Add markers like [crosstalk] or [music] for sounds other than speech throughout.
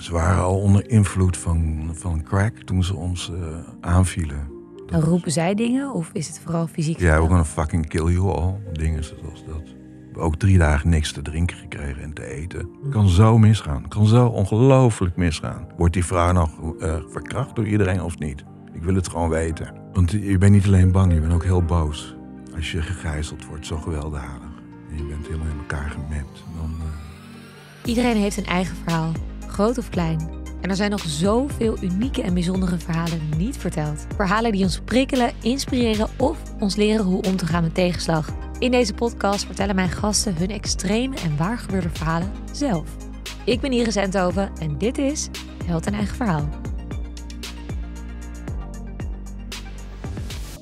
Ze waren al onder invloed van, van crack toen ze ons eh, aanvielen. Dan roepen zij dingen of is het vooral fysiek? Ja, we're een fucking kill you all. Dingen zoals dat. We hebben ook drie dagen niks te drinken gekregen en te eten. Hmm. Kan zo misgaan. Kan zo ongelooflijk misgaan. Wordt die vrouw nog eh, verkracht door iedereen of niet? Ik wil het gewoon weten. Want je bent niet alleen bang, je bent ook heel boos. Als je gegijzeld wordt, zo gewelddadig. En je bent helemaal in elkaar gemapt. Dan, eh, Iedereen heeft een eigen verhaal groot of klein. En er zijn nog zoveel unieke en bijzondere verhalen niet verteld. Verhalen die ons prikkelen, inspireren of ons leren hoe om te gaan met tegenslag. In deze podcast vertellen mijn gasten hun extreme en waargebeurde verhalen zelf. Ik ben Iris Enthoven en dit is Held een Eigen Verhaal.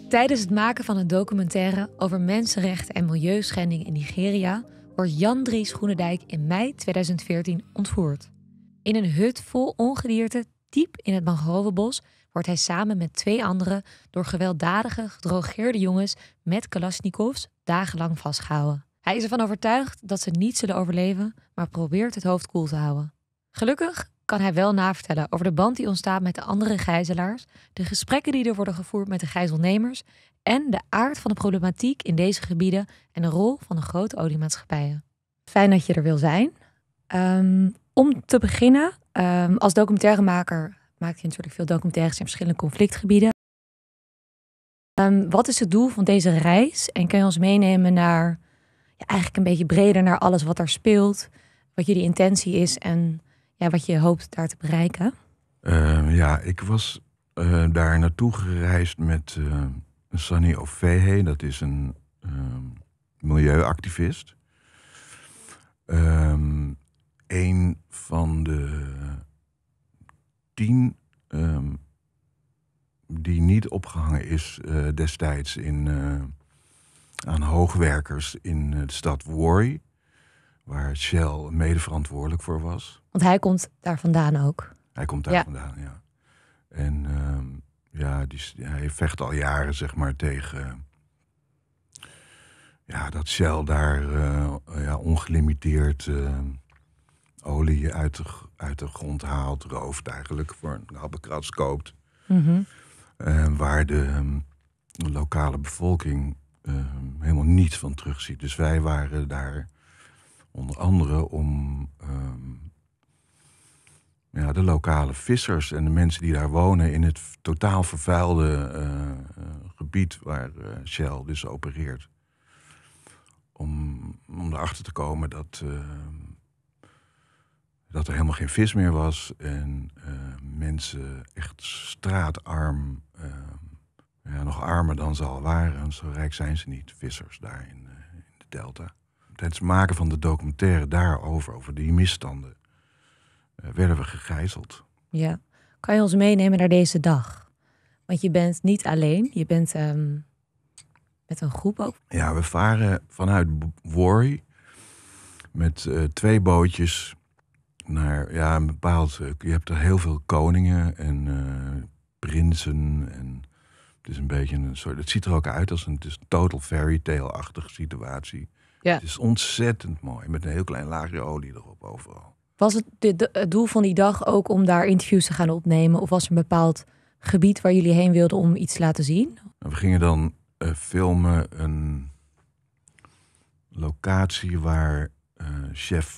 Tijdens het maken van een documentaire over mensenrechten en milieuschending in Nigeria wordt Jan Dries Groenendijk in mei 2014 ontvoerd. In een hut vol ongedierte diep in het mangrovenbos wordt hij samen met twee anderen door gewelddadige, gedrogeerde jongens met kalasjnikovs dagenlang vastgehouden. Hij is ervan overtuigd dat ze niet zullen overleven, maar probeert het hoofd koel te houden. Gelukkig kan hij wel navertellen over de band die ontstaat met de andere gijzelaars, de gesprekken die er worden gevoerd met de gijzelnemers en de aard van de problematiek in deze gebieden en de rol van de grote oliemaatschappijen. Fijn dat je er wil zijn. Ehm, om te beginnen, ehm, als documentairemaker maakt je natuurlijk veel documentaires in verschillende conflictgebieden. Ehm, wat is het doel van deze reis? En kan je ons meenemen naar ja, eigenlijk een beetje breder naar alles wat daar speelt, wat jullie intentie is en ja, wat je hoopt daar te bereiken? Ehm, ja, ik was eh, daar naartoe gereisd met uh, Sunny Ofehe, dat is een milieuactivist een van de tien ehm, die niet opgehangen is eh, destijds in, eh, aan hoogwerkers in eh, de stad Worry. Waar Shell mede verantwoordelijk voor was. Want hij komt daar vandaan ook. Hij komt daar vandaan, ja. En ehm, ja, die, hij vecht al jaren zeg maar tegen ja, dat Shell daar ja, ongelimiteerd ehm, olie uit de, uit de grond haalt, rooft eigenlijk, voor een habbekrats koopt. Mm waar ehm, de lokale bevolking ehm, helemaal niets van terugziet. Dus wij waren daar onder andere om ehm, ja, de lokale vissers en de mensen die daar wonen in het totaal vervuilde eh, eh, gebied waar Shell dus opereert. Om, om erachter te komen dat dat er helemaal geen vis meer was en eh, mensen echt straatarm, eh, ja, nog armer dan ze al waren, zo rijk zijn ze niet, vissers daar in, eh, in de delta. Tijdens het maken van de documentaire daarover, over die misstanden, werden we gegijzeld. Ja, kan je ons meenemen naar deze dag? Want je bent niet alleen, je bent ehm, met een groep ook. Ja, we varen vanuit Worry met twee bootjes naar ja, een bepaald. Eh, je hebt er heel veel koningen en eh, prinsen. En het is een beetje een soort. Het ziet er ook uit als een, het total fairy tale-achtige situatie. Ja. Het is ontzettend mooi. Met een heel klein laagje olie erop overal. Was het, het doel van die dag ook om daar interviews te gaan opnemen? Of was er een bepaald gebied waar jullie heen wilden om iets te laten zien? Nou, we gingen dan eh, filmen een locatie waar uh, chef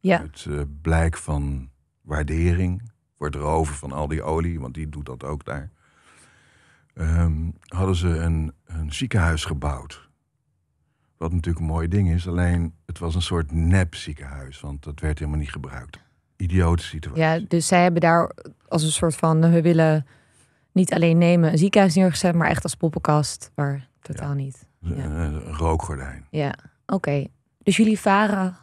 ja. Het uh, eh, blijk van waardering voor het over van al die olie, want die doet dat ook daar. Ehm, hadden ze een, een ziekenhuis gebouwd. Wat natuurlijk een mooi ding is, alleen het was een soort nep ziekenhuis, want dat werd helemaal niet gebruikt. Idiote situatie. Ja, dus zij hebben daar als een soort van, we willen niet alleen nemen een ziekenhuis neergezet, maar echt als poppenkast, waar totaal niet. Dus, ja. Eh, een rookgordijn. Ja, oké. Dus jullie varen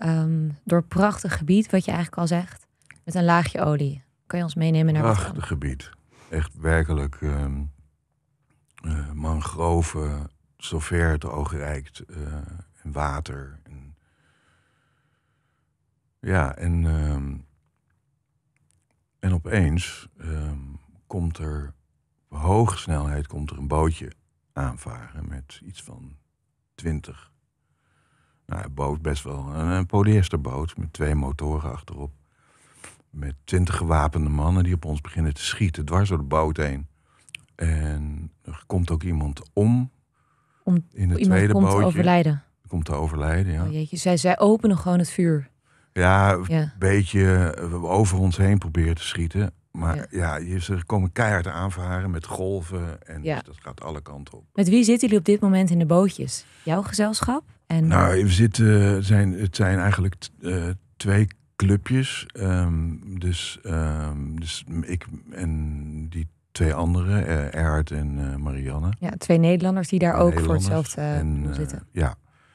Ehm, door prachtig gebied, wat je eigenlijk al zegt, met een laagje olie. Kan je ons meenemen naar prachtig Prachtig gebied. Echt werkelijk um, ehm, uh, eh, mangroven, zover het oog reikt, eh, en water. En, ja, en, ehm, en opeens komt er op hoge snelheid komt er een bootje aanvaren met iets van twintig nou, een boot best wel. Een, polyesterboot met twee motoren achterop. Met twintig gewapende mannen die op ons beginnen te schieten, dwars door de boot heen. En er komt ook iemand om. om in het tweede komt te overlijden. Komt te overlijden, ja. Oh jeetje, zij, zij openen gewoon het vuur. Ja, een ja. beetje eh, over ons heen proberen te schieten. Maar ja, ze komen keihard aanvaren met golven en dus dat gaat alle kanten op. Met wie zitten jullie op dit moment in de bootjes? Jouw gezelschap? Nou, we zitten, zijn, het zijn eigenlijk eh, twee clubjes. Ehm, dus, ehm, dus ik en die twee anderen, uh, Erhard en eh, Marianne. Ja, twee Nederlanders die daar ook voor hetzelfde en, zitten. Ja.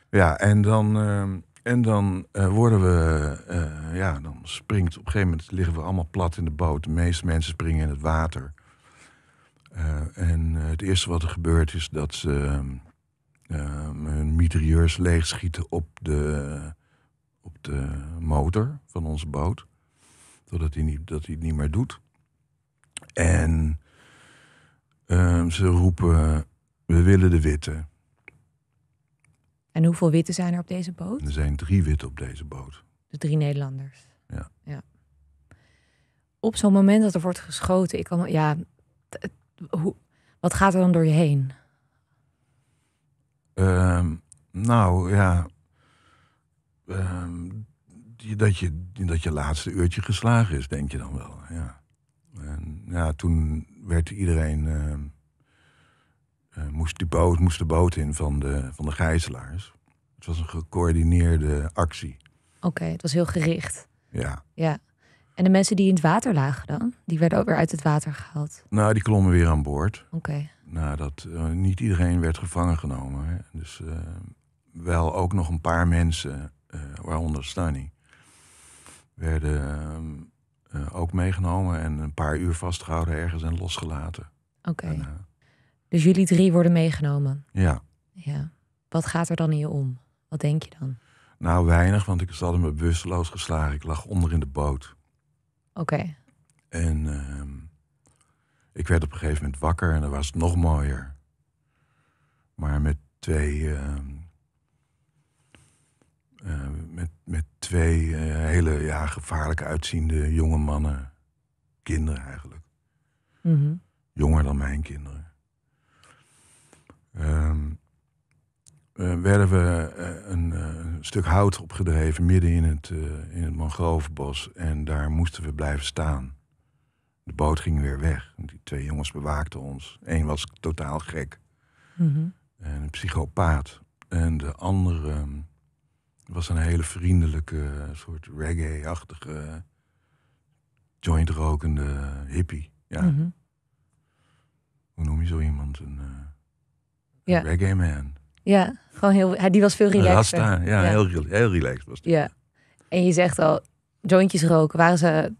ja, en dan, ehm, en dan worden we, ja, dan springt op een gegeven moment liggen we allemaal plat in de boot. De meeste mensen springen in het water. en het eerste wat er gebeurt is dat ze Ehm, hun mitrailleurs leegschieten op de, op de motor van onze boot. Zodat hij, niet, dat hij het niet meer doet. En ehm, ze roepen, we willen de witte. En hoeveel witte zijn er op deze boot? Er zijn drie witte op deze boot. Dus drie Nederlanders. Ja. ja. Op zo'n moment dat er wordt geschoten, ik kan, ja, hoe, wat gaat er dan door je heen? Ehm, nou ja. Ehm, die, dat, je, dat je laatste uurtje geslagen is, denk je dan wel. Ja. En ja, toen werd iedereen. Ehm, eh, moest, die boot, moest de boot in van de, van de gijzelaars. Het was een gecoördineerde actie. Oké, het was heel gericht. Ja. ja. En de mensen die in het water lagen dan? Die werden ook weer uit het water gehaald? Nou, die klommen weer aan boord. Oké nadat dat eh, niet iedereen werd gevangen genomen. Hè. Dus eh, wel ook nog een paar mensen, eh, waaronder Stanny, werden ook meegenomen en een paar uur vastgehouden ergens en losgelaten. Oké. Dus jullie drie worden meegenomen? Ja. ja. Wat gaat er dan in je om? Wat denk je dan? Nou, weinig, want ik zat me bewusteloos geslagen. Ik lag onder in de boot. Oké. En ehm, ik werd op een gegeven moment wakker en dan was het nog mooier. Maar met twee. Eh, eh, met, met twee eh, hele ja, gevaarlijk uitziende jonge mannen. Kinderen eigenlijk. Mhm. Jonger dan mijn kinderen. Ehm, werden we een, stuk hout opgedreven midden in het, in het mangrovenbos. En daar moesten we blijven staan de boot ging weer weg. Die twee jongens bewaakten ons. Eén was totaal gek. Mhm. En een psychopaat. En de andere ehm, was een hele vriendelijke, soort reggae-achtige, joint-rokende hippie. Ja. Mhm. Hoe noem je zo iemand? Een, eh, reggae man. Ja, gewoon heel, die was veel relaxed. Rasta, ja, Heel, heel relaxed was die. Ja. En je zegt al, jointjes roken, waren ze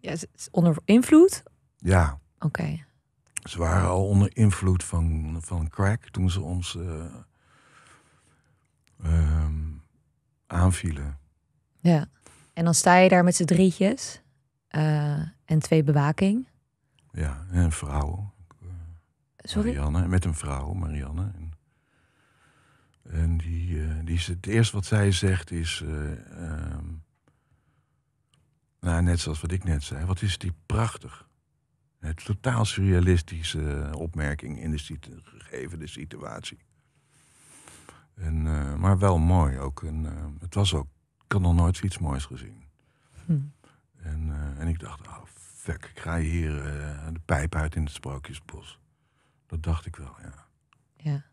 ja, onder invloed? Ja. Oké. Ze waren al onder invloed van, van crack toen ze ons eh, ehm, aanvielen. Ja. En dan sta je daar met z'n drietjes eh, en twee bewaking. Ja, en een vrouw. Sorry? Marianne, met een vrouw, Marianne. En, en die, eh, die is het eerste wat zij zegt is... Ehm, nou, net zoals wat ik net zei. Wat is die prachtig. het totaal surrealistische opmerking in de gegeven de situatie. En, eh, maar wel mooi ook. En, eh, het was ook, ik had nog nooit iets moois gezien. Hm. En, eh, en ik dacht, oh fuck, ik ga hier de pijp uit in het sprookjesbos. Dat dacht ik wel, ja. Ja,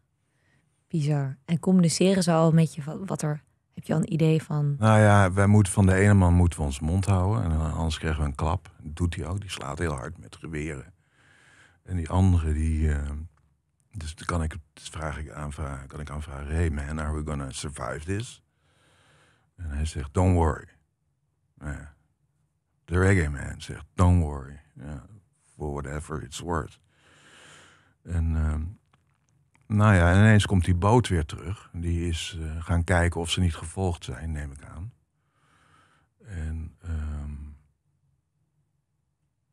bizar. En communiceren ze al met je wat er heb je al een idee van? Nou ja, wij moeten van de ene man moeten we ons mond houden. En anders krijgen we een klap. Dat doet hij ook. Die slaat heel hard met geweren. En die andere, die... Eh, dus dan kan ik, dus vraag ik aanvragen, kan ik aanvragen... Hey man, are we gonna survive this? En hij zegt, don't worry. Nou ja. De reggae man zegt, don't worry. Ja, for whatever it's worth. En... Ehm, nou ja, ineens komt die boot weer terug. Die is eh, gaan kijken of ze niet gevolgd zijn, neem ik aan. En, um,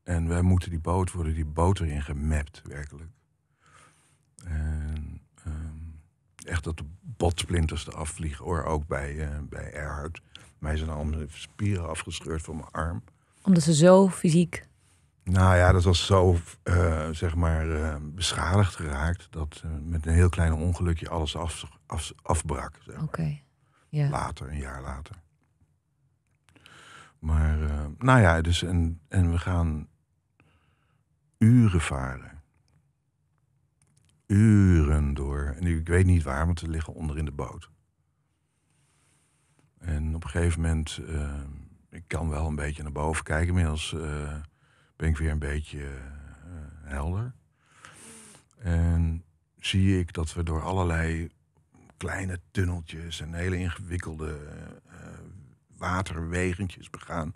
en wij moeten die boot, worden die boot erin gemapt, werkelijk. En ehm, echt dat de botsplinters eraf vliegen, hoor, ook bij, uh, bij Erhard. Mij zijn allemaal spieren afgescheurd van mijn arm. Omdat ze zo fysiek nou ja, dat was zo, eh, zeg maar, eh, beschadigd geraakt... dat eh, met een heel klein ongelukje alles af, afbrak. Zeg Oké, ja. Later, een jaar later. Maar, nou ja, dus en, en we gaan uren varen. Uren door. En ik weet niet waar, want we liggen onder in de boot. En op een gegeven moment... ik kan wel een beetje naar boven kijken, inmiddels ben ik weer een beetje eh, helder. En zie ik dat we door allerlei kleine tunneltjes en hele ingewikkelde eh, waterwegentjes begaan.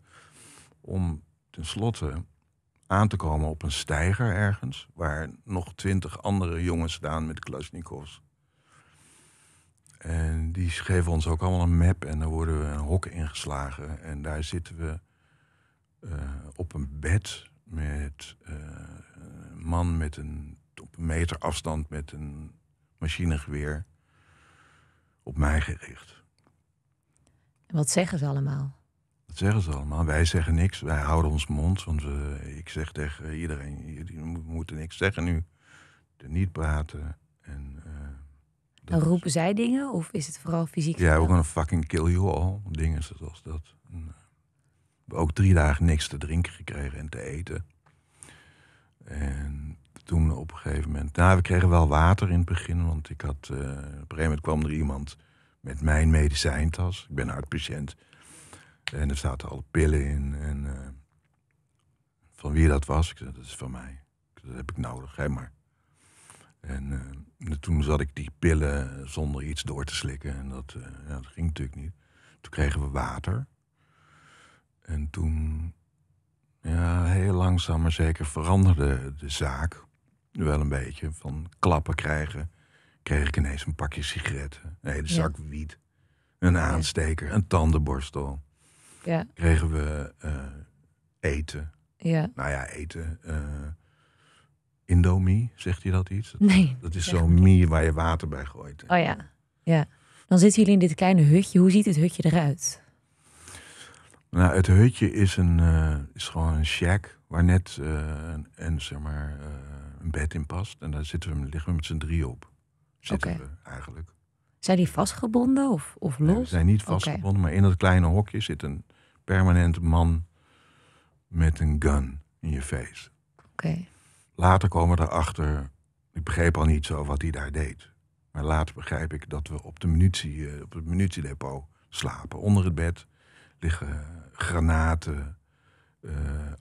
Om tenslotte aan te komen op een steiger ergens, waar nog twintig andere jongens staan met klasnikovs. En die geven ons ook allemaal een map en dan worden we een hok ingeslagen. En daar zitten we eh, op een bed met eh, een man met een, op een meter afstand met een machinegeweer op mij gericht. En wat zeggen ze allemaal? Wat zeggen ze allemaal? Wij zeggen niks, wij houden ons mond. Want we, eh, ik zeg tegen iedereen, we moeten niks zeggen nu. er niet praten. En, dan roepen zij dingen of is het vooral fysiek? Ja, we're gonna fucking kill you all. Dingen zoals dat ook drie dagen niks te drinken gekregen en te eten. En toen op een gegeven moment. Nou, we kregen wel water in het begin, want ik had. Eh, op een gegeven moment kwam er iemand met mijn medicijntas. Ik ben hartpatiënt. En er zaten alle pillen in. En eh, van wie dat was, ik zei, dat is van mij. Dat heb ik nodig, hè maar. Eh, en toen zat ik die pillen zonder iets door te slikken. En dat, ja, dat ging natuurlijk niet. Toen kregen we water. En toen, ja, heel langzaam maar zeker veranderde de zaak. Wel een beetje. Van klappen krijgen kreeg ik ineens een pakje sigaretten. Een hele zak wiet. Een aansteker, een tandenborstel. Ja. Kregen we eh, eten. Ja. Nou ja, eten. Eh, Indomie, zegt hij dat iets? Dat, nee. Dat is zo'n mie waar je water bij gooit. Oh ja, ja. Dan zitten jullie in dit kleine hutje. Hoe ziet het hutje eruit? Nou, het hutje is, een, eh, is gewoon een shack waar net eh, een, en, zeg maar, eh, een bed in past. En daar zitten we, liggen we met z'n drie op. Zitten we eigenlijk. Zijn die vastgebonden of, of los? Nee, zijn niet vastgebonden, maar in dat kleine hokje zit een permanent man met een gun in je face. Later komen we erachter, ik begreep al niet zo wat hij daar deed. Maar later begrijp ik dat we op, de munitie, op het munitiedepot slapen, onder het bed liggen granaten, eh,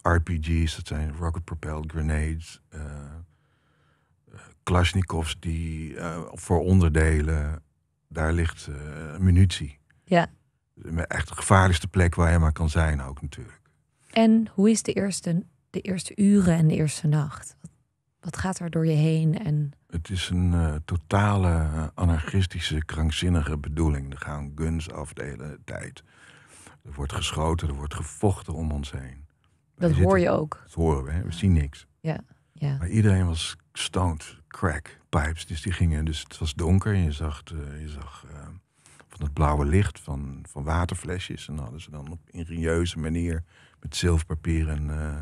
RPG's, dat zijn rocket propelled grenades, uh, Kalashnikovs die voor onderdelen, daar ligt munitie. Ja. Echt de gevaarlijkste plek waar je maar kan zijn ook natuurlijk. En hoe is de eerste, de eerste uren en de eerste nacht? Wat, gaat er door je heen? En... Het is een totale anarchistische, krankzinnige bedoeling. Er gaan guns afdelen, tijd. Er wordt geschoten, er wordt gevochten om ons heen. Dat hoor je ook. Dat horen we, hè? we zien niks. Ja, ja. Maar iedereen was stoned, crack, pipes. Dus die gingen, dus het was donker en je zag, eh, je zag eh, van het blauwe licht van, van waterflesjes. En dan hadden ze dan op ingenieuze manier met zilverpapier een eh,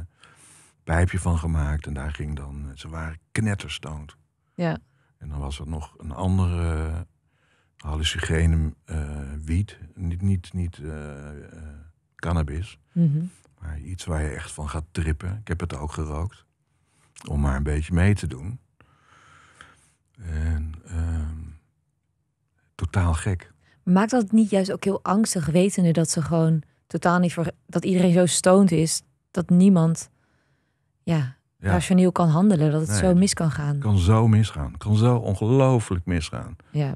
pijpje van gemaakt. En daar ging dan, ze waren knetterstoned. Ja. En dan was er nog een andere hallucigenum eh, wiet. Niet, niet, niet eh, eh, cannabis. Mhm. Maar iets waar je echt van gaat trippen. Ik heb het ook gerookt. Om maar een beetje mee te doen. En ehm, totaal gek. Maakt dat niet juist ook heel angstig, wetende dat ze gewoon totaal niet voor. dat iedereen zo stoned is dat niemand ja, rationeel kan handelen, dat het zo mis kan gaan? Kan zo misgaan, kan zo ongelooflijk misgaan. Ja.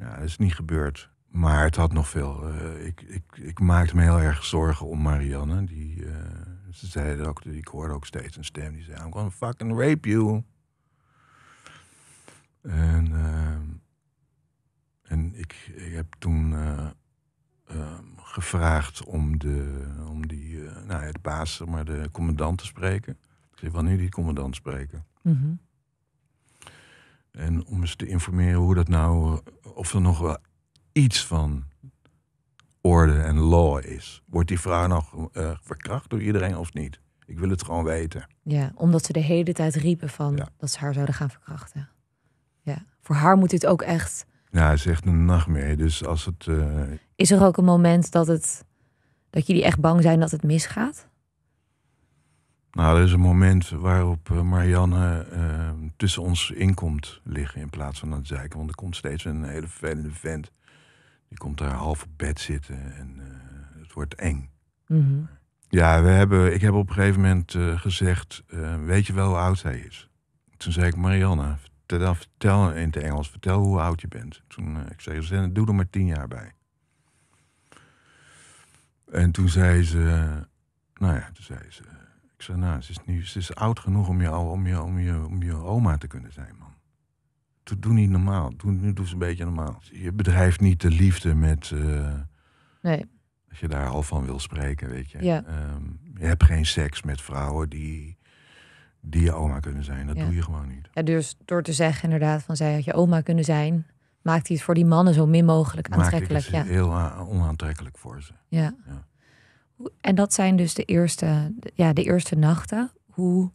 Ja, dat is niet gebeurd. Maar het had nog veel. Eh, ik, ik, ik, maakte me heel erg zorgen om Marianne. Die, uh, ze zeiden ook, ik hoorde ook steeds een stem die zei: I'm gonna fucking rape you. En, eh, en ik, ik, heb toen ehm, gevraagd om, de, om die, nou ja, baas, maar de commandant te spreken. Ik zei: Wanneer die commandant spreken? Mm en om eens te informeren hoe dat nou, eh, of er nog wel iets van orde en law is. Wordt die vrouw nog eh, verkracht door iedereen of niet? Ik wil het gewoon weten. Ja, omdat ze de hele tijd riepen van dat ze haar zouden gaan verkrachten. Ja, voor haar moet dit ook echt. Ja, het is echt een nachtmerrie. Dus als het. Eh, is er ook een moment dat het dat jullie echt bang zijn dat het misgaat? Nou, er is een moment waarop eh, Marianne eh, tussen ons inkomt liggen in plaats van aan het zeiken. Want er komt steeds een hele vervelende vent. Die komt daar half op bed zitten en eh, het wordt eng. Mhm. Ja, we hebben, ik heb op een gegeven moment gezegd, weet je wel hoe oud hij is? Toen zei ik, Marianne, vertel, vertel in het Engels, vertel hoe oud je bent. Toen ik zei, doe er maar tien jaar bij. En toen zei ze, nou ja, toen zei ze ik zei, nou, ze is, nu, ze is oud genoeg om je, om, je, om, je, om je oma te kunnen zijn, man. Doe, doe niet normaal. Doe, nu doe ze een beetje normaal. Je bedrijft niet de liefde met... Eh, nee. Als je daar al van wil spreken, weet je. Ehm, je hebt geen seks met vrouwen die, die je oma kunnen zijn. Dat doe je gewoon niet. Ja, dus door te zeggen inderdaad van zij had je oma kunnen zijn... maakt hij het voor die mannen zo min mogelijk aantrekkelijk. Maakt het ja. heel onaantrekkelijk voor ze. ja. ja. En dat zijn dus de eerste, ja, de eerste nachten. Hoe,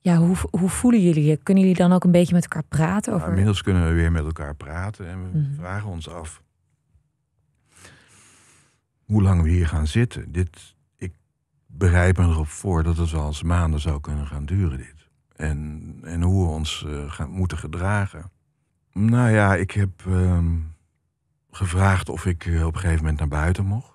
ja, hoe, hoe voelen jullie je? Kunnen jullie dan ook een beetje met elkaar praten? Nou, over... inmiddels kunnen we weer met elkaar praten en we mhm. vragen ons af hoe lang we hier gaan zitten. Dit, ik bereid me erop voor dat het wel eens maanden zou kunnen gaan duren. Dit. En, en hoe we ons eh, gaan, moeten gedragen. Nou ja, ik heb ehm, gevraagd of ik eh, op een gegeven moment naar buiten mocht.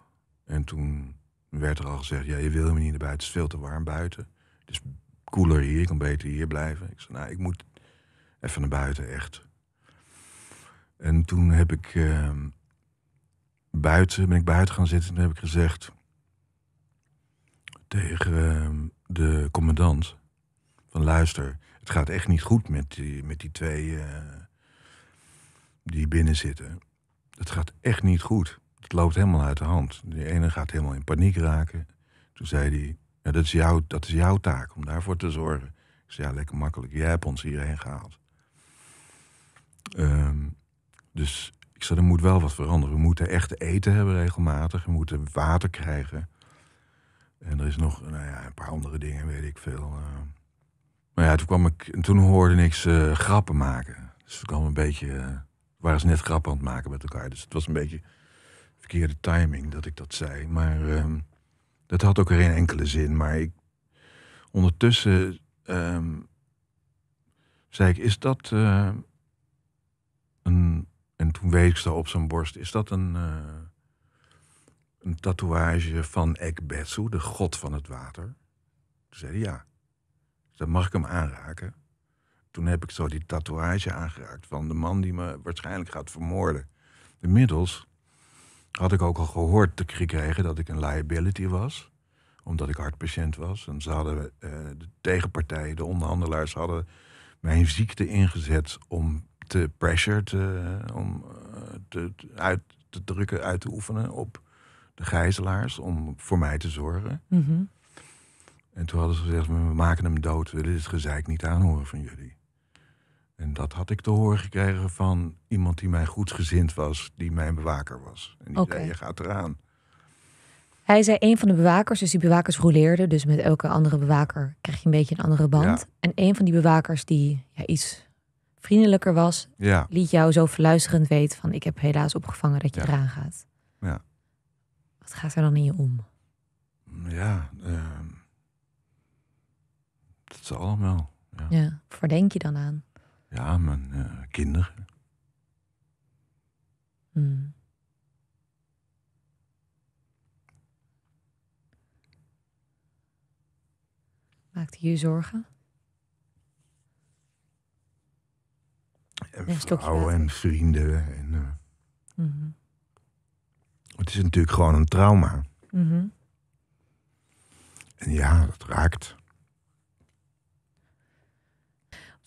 En toen werd er al gezegd, ja, je wil me niet naar buiten. Het is veel te warm buiten. Het is koeler hier, je kan beter hier blijven. Ik zei, nou, ik moet even naar buiten, echt. En toen heb ik ehm, buiten, ben ik buiten gaan zitten en heb ik gezegd tegen ehm, de commandant van luister, het gaat echt niet goed met die, met die twee eh, die binnen zitten. Het gaat echt niet goed het loopt helemaal uit de hand. Die ene gaat helemaal in paniek raken. Toen zei hij, ja, dat, is jouw, dat is jouw taak om daarvoor te zorgen. Ik zei, ja, lekker makkelijk. Jij hebt ons hierheen gehaald. Ehm, dus ik zei, er moet wel wat veranderen. We moeten echt eten hebben regelmatig. We moeten water krijgen. En er is nog nou ja, een paar andere dingen, weet ik veel. Eh. maar ja, toen, kwam ik, toen hoorde ik ze eh, grappen maken. Dus we kwam een beetje... Uh, waren ze net grappen aan het maken met elkaar. Dus het was een beetje verkeerde timing dat ik dat zei. Maar ehm, dat had ook geen enkele zin. Maar ik, ondertussen um, zei ik, is dat ehm, een... En toen wees ik zo op zijn borst, is dat een... Eh, een tatoeage van Ekbetsu, de god van het water. Toen zei hij ja. Dus dan mag ik hem aanraken. Toen heb ik zo die tatoeage aangeraakt van de man die me waarschijnlijk gaat vermoorden. Inmiddels had ik ook al gehoord gekregen dat ik een liability was omdat ik hartpatiënt was. En ze hadden eh, de tegenpartij, de onderhandelaars, hadden mijn ziekte ingezet om te pressure te, eh, om, eh, te, uit te drukken, uit te oefenen op de gijzelaars om voor mij te zorgen. Mhm. En toen hadden ze gezegd, we maken hem dood, we willen dit gezeik niet aanhoren van jullie. En dat had ik te horen gekregen van iemand die mij goedgezind was, die mijn bewaker was. En die zei, je gaat eraan. Hij zei een van de bewakers, dus die bewakers roleerden. Dus met elke andere bewaker kreeg je een beetje een andere band. En een van die bewakers die ja, iets vriendelijker was, liet jou zo verluisterend weten van ik heb helaas opgevangen dat je eraan gaat. Ja. Wat gaat er dan in je om? Ja, ehm, dat is allemaal. Ja. ja, waar denk je dan aan? ja, mijn eh, kinderen. Hmm. Maakt je zorgen? En vrouwen en vrienden. En, eh, mm-hmm. Het is natuurlijk gewoon een trauma. Mm-hmm. En ja, dat raakt.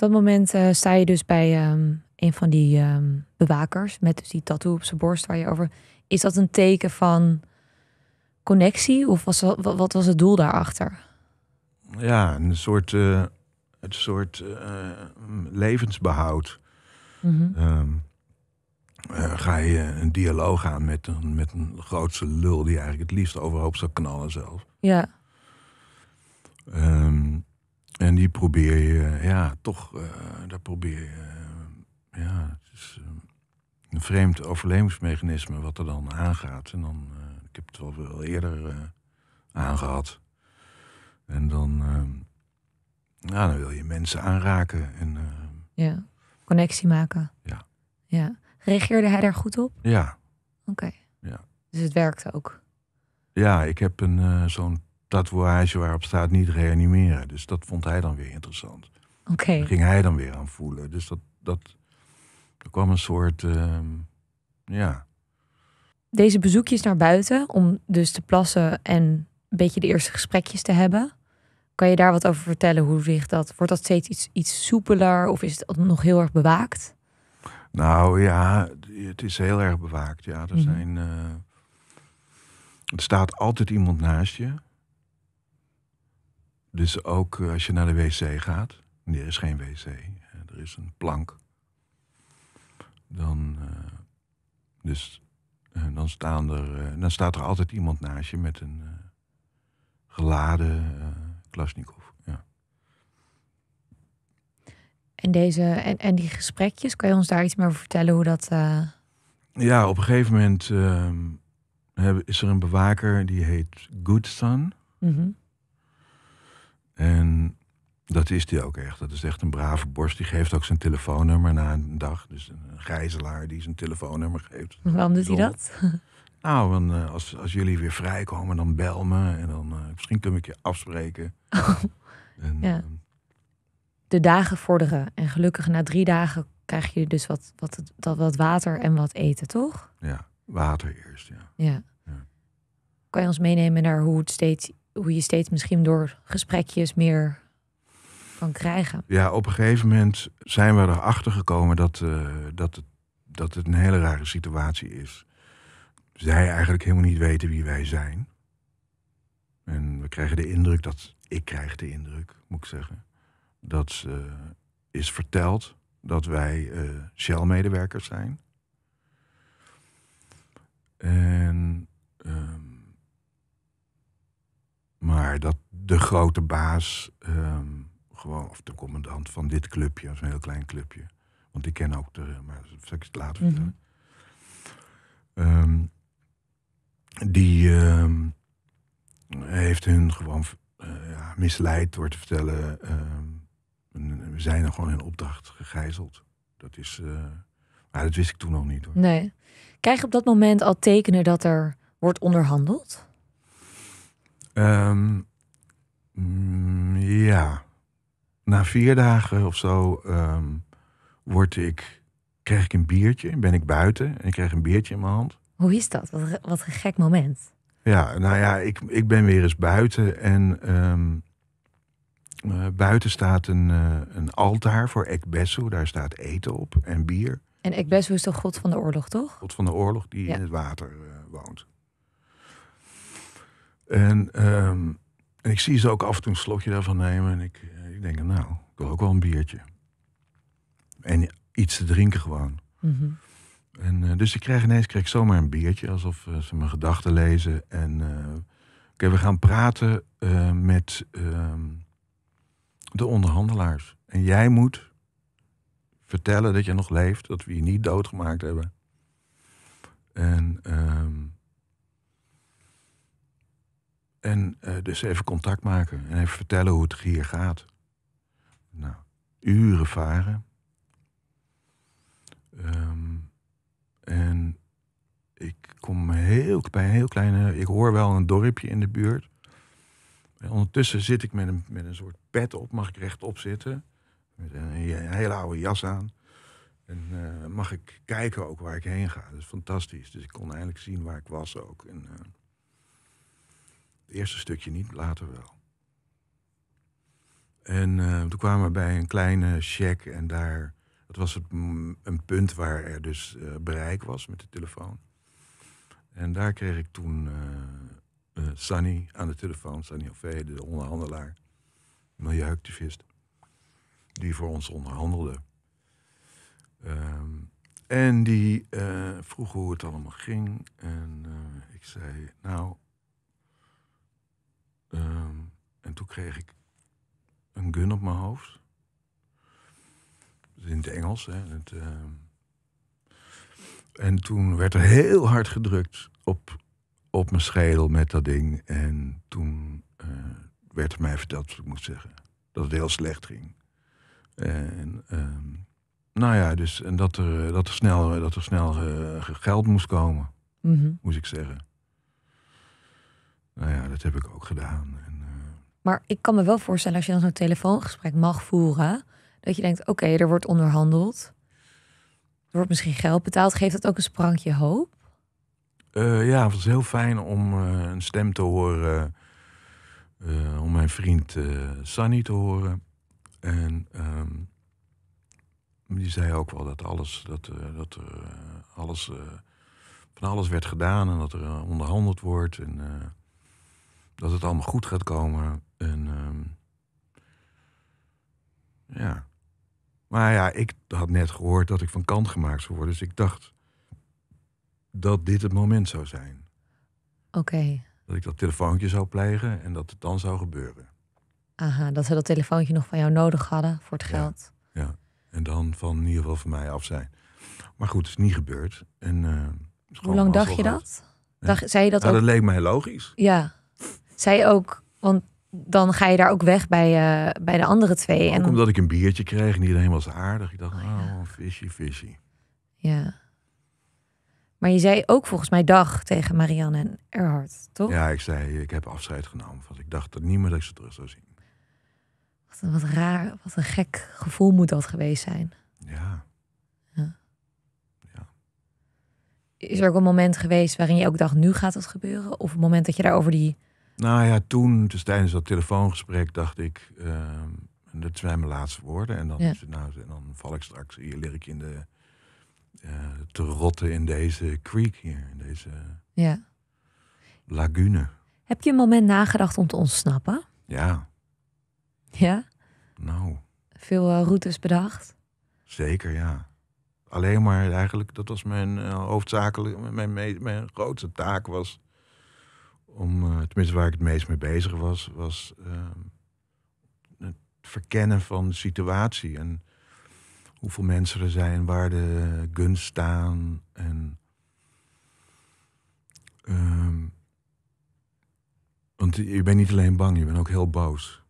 dat moment eh, sta je dus bij ehm, een van die ehm, bewakers met dus die tattoo op zijn borst waar je over. Is dat een teken van connectie of was dat, wat, was het doel daarachter? Ja, een soort, uh, eh, het soort eh, levensbehoud. Mm ga je een dialoog aan met, met een grootste lul die eigenlijk het liefst overhoop zou knallen zelf. Ja. En die probeer je, ja, toch, uh, daar probeer je, eh, ja, het is eh, een vreemd overlevingsmechanisme wat er dan aangaat. En dan, ik heb het wel, veel eerder aangehad. En dan, ja, dan wil je mensen aanraken en... ja, connectie maken. Ja. Ja. Reageerde hij daar goed op? Ja. Oké. Ja. Dus het werkte ook? Ja, ik heb een zo'n tatoeage waarop staat niet reanimeren. Dus dat vond hij dan weer interessant. Oké. ging hij dan weer aan voelen. Dus dat, dat, er kwam een soort, ehm, ja. Deze bezoekjes naar buiten, om dus te plassen en een beetje de eerste gesprekjes te hebben. Kan je daar wat over vertellen? Hoe zich dat? Wordt dat steeds iets, iets soepeler of is het nog heel erg bewaakt? Nou ja, het is heel erg bewaakt. Ja, er mhm. zijn. Eh, er staat altijd iemand naast je. Dus ook eh, als je naar de wc gaat, en er is geen wc, er is een plank. Dan, eh, dus, eh, dan, staan er, dan staat er altijd iemand naast je met een geladen Klasnikov. Ja. En, deze, en, en die gesprekjes, kan je ons daar iets meer over vertellen hoe dat. Ja, op een gegeven moment ehm, is er een bewaker die heet Goodson. Mm en dat is hij ook echt. Dat is echt een brave borst. Die geeft ook zijn telefoonnummer na een dag. Dus een gijzelaar die zijn telefoonnummer geeft. Waarom doet hij dat? [laughs] Nou, want, eh, als, als jullie weer vrijkomen, dan bel me. En dan eh, misschien kun ik je afspreken. [laughs] Oh. en, ehm, De dagen vorderen. En gelukkig na drie dagen krijg je dus wat, wat, dat wat water en wat eten, toch? Ja, water eerst, ja. ja. Kan je ons meenemen naar hoe het steeds hoe je steeds misschien door gesprekjes meer kan krijgen. Ja, op een gegeven moment zijn we erachter gekomen dat, eh, dat, het, dat het een hele rare situatie is. Zij eigenlijk helemaal niet weten wie wij zijn. En we krijgen de indruk dat, ik krijg de indruk, moet ik zeggen, dat is verteld dat wij uh, Shell-medewerkers zijn. En ehm, maar dat de grote baas, ehm, gewoon, of de commandant van dit clubje, dat is een heel klein clubje. Want ik ken ook de, maar dat ik het later mhm. vertellen. Ehm, die ehm, heeft hun gewoon eh, ja, misleid door te vertellen. we zijn er gewoon in opdracht gegijzeld. Dat is. Eh, maar dat wist ik toen nog niet hoor. Nee. Krijg je op dat moment al tekenen dat er wordt onderhandeld? Ehm, mm, ja. Na vier dagen of zo um, word ik, krijg ik een biertje. Ben ik buiten en ik krijg een biertje in mijn hand. Hoe is dat? Wat, wat een gek moment. Ja, nou ja, ik, ik ben weer eens buiten en ehm, eh, buiten staat een, eh, een altaar voor Ekbesu. Daar staat eten op en bier. En Ekbesu is de god van de oorlog, toch? God van de oorlog die in het water uh, woont. En, ehm, en ik zie ze ook af en toe een slokje daarvan nemen. En ik, eh, ik denk, nou, ik wil ook wel een biertje. En iets te drinken gewoon. Mhm. En, eh, dus ik krijg ineens krijg ik zomaar een biertje, alsof eh, ze mijn gedachten lezen. En oké, we gaan praten met ehm, de onderhandelaars. En jij moet vertellen dat je nog leeft, dat we je niet doodgemaakt hebben. En ehm, en eh, dus even contact maken en even vertellen hoe het hier gaat. Nou, uren varen. Ehm, en ik kom heel, bij een heel kleine. Ik hoor wel een dorpje in de buurt. En ondertussen zit ik met een, met een soort pet op, mag ik rechtop zitten. Met een, hele oude jas aan. En eh, mag ik kijken ook waar ik heen ga. Dat is fantastisch. Dus ik kon eigenlijk zien waar ik was ook. En, eh, het eerste stukje niet, later wel. En eh, toen kwamen we bij een kleine check en daar... Dat was het, een punt waar er dus eh, bereik was met de telefoon. En daar kreeg ik toen uh, Sunny aan de telefoon. Sunny Ove, de onderhandelaar, milieuactivist. Die voor ons onderhandelde. Ehm, en die vroeg hoe het allemaal ging. En ik zei, nou, Ehm, en toen kreeg ik een gun op mijn hoofd. In het Engels. Hè, het, ehm. En toen werd er heel hard gedrukt op, op mijn schedel met dat ding. En toen uh, werd mij verteld, ik moet zeggen, dat het heel slecht ging. En ehm, nou ja, dus en dat er, dat er snel, dat er snel eh, geld moest komen, mm moest ik zeggen. Nou ja, dat heb ik ook gedaan. En, eh, Maar ik kan me wel voorstellen, als je dan zo'n telefoongesprek mag voeren, dat je denkt: oké, er wordt onderhandeld. Er wordt misschien geld betaald. Geeft dat ook een sprankje hoop? Eh, ja, het was heel fijn om eh, een stem te horen. om mijn vriend Sunny te horen. En ehm, die zei ook wel dat alles, dat, dat alles, van alles werd gedaan en dat er onderhandeld wordt. En, dat het allemaal goed gaat komen. En, ehm, ja. Maar ja, ik had net gehoord dat ik van kant gemaakt zou worden. Dus ik dacht dat dit het moment zou zijn. Oké. Dat ik dat telefoontje zou plegen en dat het dan zou gebeuren. Aha, dat ze dat telefoontje nog van jou nodig hadden voor het geld. Ja, en dan van in ieder geval van mij af zijn. Maar goed, het is niet gebeurd. En, eh, Hoe lang dacht je dat? Dacht, zei je dat, ja, dat leek mij logisch. Ja zij ook, want dan ga je daar ook weg bij, eh, bij de andere twee. en... omdat ik een biertje kreeg en iedereen was aardig. Ik dacht, oh, oh ja. oh Ja. Maar je zei ook volgens mij dag tegen Marianne en Erhard, toch? Ja, ik zei, ik heb afscheid genomen. Want ik dacht dat niet meer dat ik ze terug zou zien. Wat een, raar, wat een gek gevoel moet dat geweest zijn. Ja. ja. Is er ook een moment geweest waarin je ook dacht, nu gaat het gebeuren? Of een moment dat je daar over die nou ja, toen, dus tijdens dat telefoongesprek, dacht ik, uh, dat zijn mijn laatste woorden. En dan, nou, en dan val ik straks, hier lig ik in de, eh, te rotten in deze creek hier, in deze ja. lagune. Heb je een moment nagedacht om te ontsnappen? Ja. Ja? Nou. Veel eh, routes bedacht? Zeker, ja. Alleen maar eigenlijk, dat was mijn uh, hoofdzakelijk, mijn, mijn, mijn grootste taak was om, eh, tenminste waar ik het meest mee bezig was, was ehm, het verkennen van de situatie. En hoeveel mensen er zijn, waar de guns staan. En, ehm, want je bent niet alleen bang, je bent ook heel boos.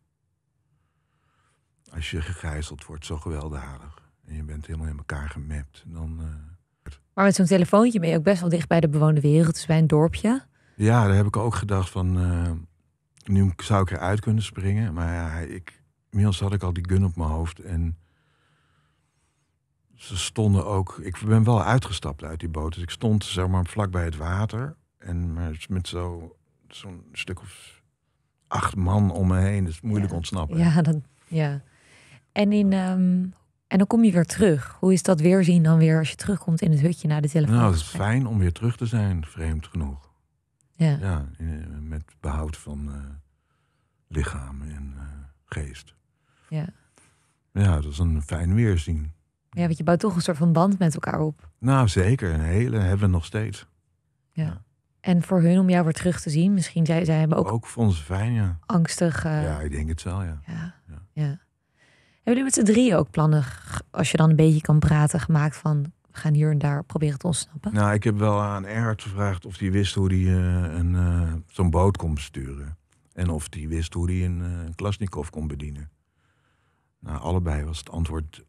Als je gegijzeld wordt, zo gewelddadig. En je bent helemaal in elkaar gemapt. Dan, eh, Maar met zo'n telefoontje ben je ook best wel dicht bij de bewoonde wereld. Dus bij een dorpje. Ja, daar heb ik ook gedacht van, eh, nu zou ik eruit kunnen springen. Maar ja, ik, inmiddels had ik al die gun op mijn hoofd. En ze stonden ook, ik ben wel uitgestapt uit die boot. Dus ik stond zeg maar vlak bij het water. En met zo'n stuk of acht man om me heen. Dus moeilijk ja. ontsnappen. Ja, ja. En, in, ehm, en dan kom je weer terug. Hoe is dat weerzien dan weer als je terugkomt in het hutje naar de telefoon? Nou, het is fijn om weer terug te zijn, vreemd genoeg. Ja. ja eh, met behoud van eh, lichaam en eh, geest. Ja. Ja, dat is een fijn weerzien. Ja, want je bouwt toch een soort van band met elkaar op. Nou, zeker. Een hele hebben we nog steeds. Ja. En voor hun om jou weer terug te zien, misschien zij, zij hebben ook... Ook voor ons fijn, ja. Angstig. Ja, ik denk het wel, ja. Ja. ja. ja. Hebben jullie met z'n drieën ook plannen, als je dan een beetje kan praten, gemaakt van gaan hier en daar proberen te ontsnappen? Nou, ik heb wel aan Erhard gevraagd of hij wist hoe hij eh, een eh, zo'n boot kon besturen. En of hij wist hoe hij een, eh, Klasnikov kon bedienen. Nou, allebei was het antwoord...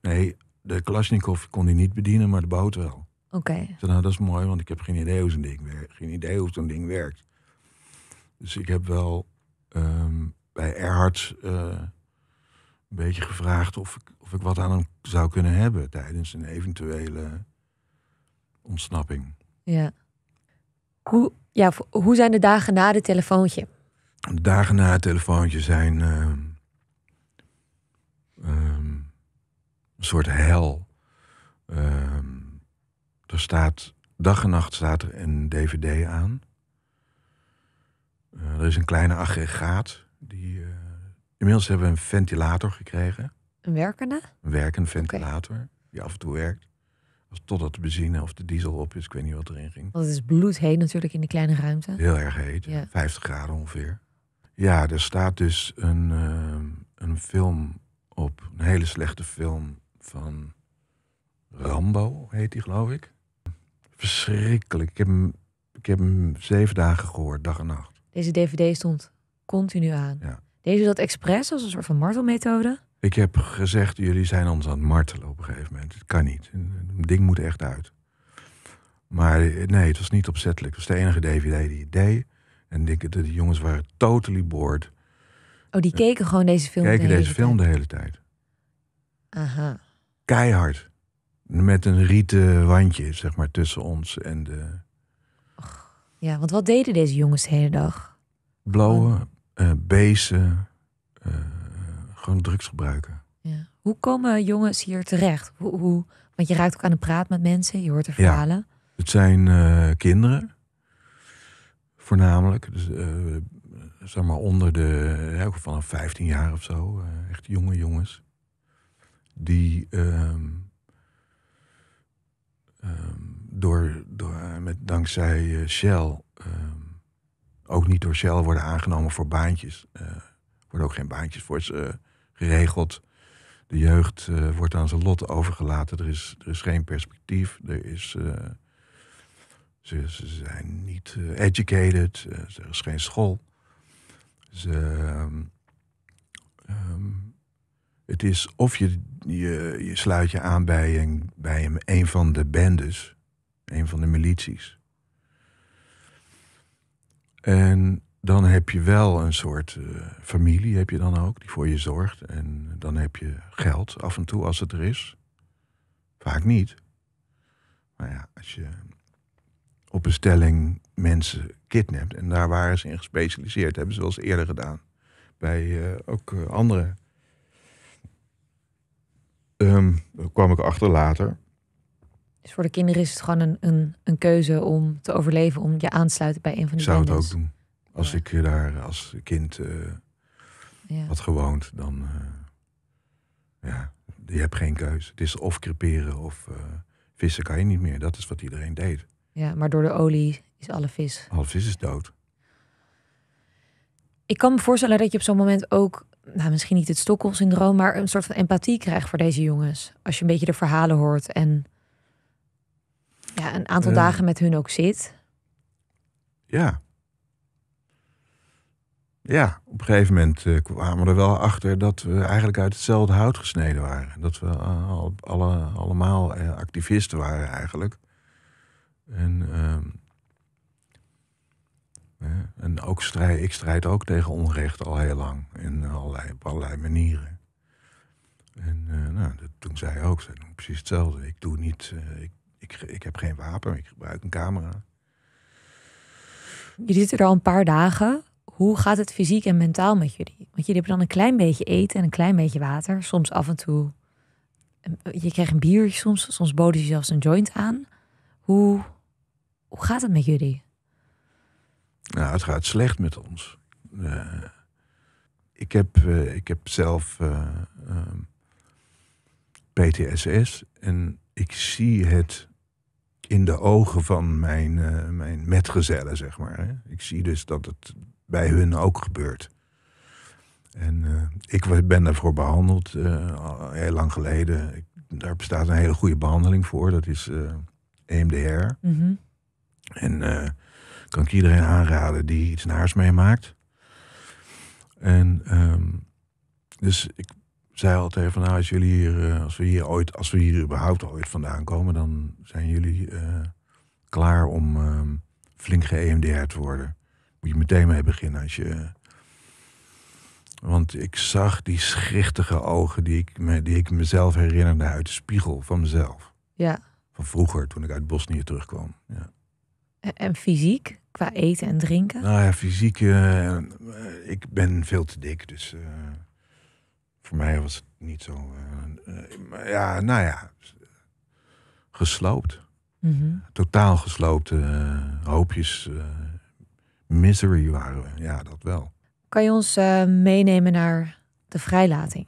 nee, de Klasnikov kon hij niet bedienen, maar de boot wel. Oké. Okay. Nou, dat is mooi, want ik heb geen idee hoe zo'n ding, werkt. geen idee hoe zo'n ding werkt. Dus ik heb wel ehm, bij Erhard een beetje gevraagd of ik, of ik wat aan hem zou kunnen hebben tijdens een eventuele ontsnapping. Ja. Hoe, ja, hoe zijn de dagen na het telefoontje? De dagen na het telefoontje zijn ehm, ehm, een soort hel. Ehm, er staat, dag en nacht staat er een dvd aan. Eh, er is een kleine aggregaat die eh, Inmiddels hebben we een ventilator gekregen. Een werkende? Een werkende ventilator, die af en toe werkt. Totdat de benzine of de diesel op is, ik weet niet wat erin ging. Want het is bloedheet natuurlijk in de kleine ruimte. Heel erg heet, ja. 50 graden ongeveer. Ja, er staat dus een, ehm, een film op, een hele slechte film van Rambo, heet die geloof ik. Verschrikkelijk. Ik heb hem, ik heb hem zeven dagen gehoord, dag en nacht. Deze dvd stond continu aan. Ja. Deed u dat expres als een soort van martelmethode? Ik heb gezegd, jullie zijn ons aan het martelen op een gegeven moment. Het kan niet. Een ding moet echt uit. Maar eh, nee, het was niet opzettelijk. Het was de enige DVD die het deed. En de jongens waren totally bored. Oh, die keken gewoon deze film keken de hele deze film de hele tijd. Aha. Keihard. Met een rieten wandje, zeg maar, tussen ons en de... ja, want wat deden deze jongens de hele dag? Blowen, uh, eh, beesten, eh, gewoon drugs gebruiken. Ja. Hoe komen jongens hier terecht? Hoe, hoe, want je raakt ook aan de praat met mensen, je hoort er verhalen. het zijn eh, kinderen, voornamelijk. Dus, zeg maar onder de, ja, vanaf 15 jaar of zo, echt jonge jongens. Die ehm, ehm, door, door, met, dankzij Shell ehm, ook niet door Shell worden aangenomen voor baantjes. Er eh, worden ook geen baantjes voor ze eh, geregeld. De jeugd eh, wordt aan zijn lot overgelaten. Er is, er is geen perspectief. Er is, ze, ze, zijn niet educated. er is geen school. Ze, ehm, ehm, het is of je, je, je, sluit je aan bij een, bij een, een van de bendes, een van de milities. En dan heb je wel een soort eh, familie, heb je dan ook, die voor je zorgt. En dan heb je geld af en toe als het er is. Vaak niet. Maar ja, als je op een stelling mensen kidnapt. En daar waren ze in gespecialiseerd. Hebben ze wel eens eerder gedaan. Bij eh, ook uh, andere. Um, daar kwam ik achter later. Dus voor de kinderen is het gewoon een, een, een keuze om te overleven, om je aansluiten bij een van die zou het ook doen. Als ja. ik daar als kind uh, ja. had gewoond, dan. Eh, ja, je hebt geen keuze. Het is of creperen of eh, vissen kan je niet meer. Dat is wat iedereen deed. Ja, maar door de olie is alle vis. Alle vis is dood. Ik kan me voorstellen dat je op zo'n moment ook, nou, misschien niet het Stockholm-syndroom, maar een soort van empathie krijgt voor deze jongens. Als je een beetje de verhalen hoort en ja, een aantal dagen met hun ook zit. Ja. Ja, op een gegeven moment eh, kwamen we er wel achter dat we eigenlijk uit hetzelfde hout gesneden waren. Dat we eh, alle, allemaal eh, activisten waren eigenlijk. En, ehm, en ook strijd, ik strijd ook tegen onrecht al heel lang. In allerlei, allerlei manieren. En nou, dat, toen zei hij ook, zei, nou, precies hetzelfde. Ik doe niet, ik, ik heb geen wapen, ik gebruik een camera. Jullie zitten er al een paar dagen. Hoe gaat het fysiek en mentaal met jullie? Want jullie hebben dan een klein beetje eten en een klein beetje water. Soms af en toe. Je krijgt een biertje soms. Soms boden ze zelfs een joint aan. Hoe, hoe gaat het met jullie? Nou, het gaat slecht met ons. Eh, ik, heb, eh, ik heb zelf uh, eh, PTSS. En ik zie het in de ogen van mijn, eh, mijn metgezellen, zeg maar. Hè. Ik zie dus dat het bij hun ook gebeurt. En eh, ik ben daarvoor behandeld eh, heel lang geleden. daar bestaat een hele goede behandeling voor. Dat is EMDR. E mhm. En kan ik iedereen aanraden die iets naars meemaakt. En ehm, dus ik zei altijd van nou, als jullie hier, eh, als we hier ooit, als we hier überhaupt ooit vandaan komen, dan zijn jullie eh, klaar om ehm, flink geëMDR te worden. Moet je meteen mee beginnen als je. Want ik zag die schichtige ogen die ik, me, die ik mezelf herinnerde uit de spiegel van mezelf. Ja. Van vroeger, toen ik uit Bosnië terugkwam. Ja. En fysiek, qua eten en drinken? Nou ja, fysiek. Eh, ik ben veel te dik, dus voor mij was het niet zo. Eh, eh, ja, nou ja, gesloopt. Mhm. Totaal gesloopt. Eh, hoopjes misery waren we. Ja, dat wel. Kan je ons meenemen naar de vrijlating?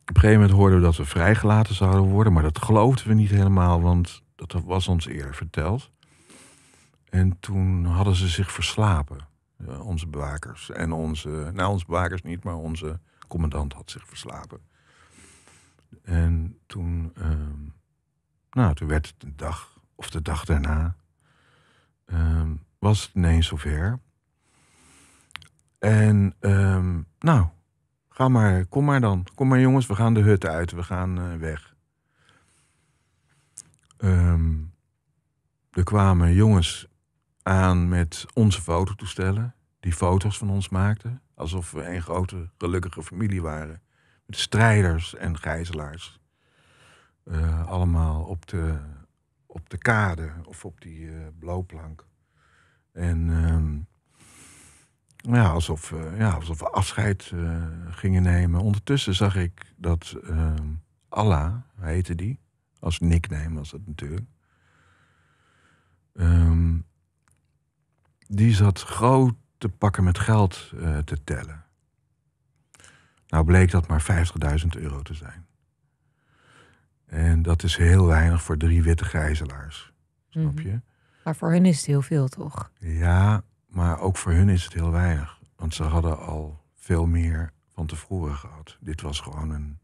Op een gegeven moment hoorden we dat we vrijgelaten zouden worden, maar dat geloofden we niet helemaal, want dat was ons eerder verteld. En toen hadden ze zich verslapen, onze bewakers. En onze, nou onze bewakers niet, maar onze commandant had zich verslapen. En toen, ehm, nou, toen werd het een dag, of de dag daarna, ehm, was het ineens zover. En ehm, nou, ga maar, kom maar dan. Kom maar jongens, we gaan de hut uit, we gaan eh, weg. er kwamen jongens aan met onze fototoestellen, die foto's van ons maakten. Alsof we een grote, gelukkige familie waren. Met strijders en gijzelaars. Eh, allemaal op de, op de kade of op die uh, eh, bloopplank. En ehm, ja, alsof, eh, ja, alsof we afscheid gingen nemen. Ondertussen zag ik dat ehm, Alla heette die, als nickname was dat natuurlijk. Ehm, die zat groot te pakken met geld eh, te tellen. Nou bleek dat maar 50.000 euro te zijn. En dat is heel weinig voor drie witte gijzelaars. Snap mhm. je? Maar voor hun is het heel veel, toch? Ja, maar ook voor hun is het heel weinig. Want ze hadden al veel meer van tevoren gehad. Dit was gewoon een,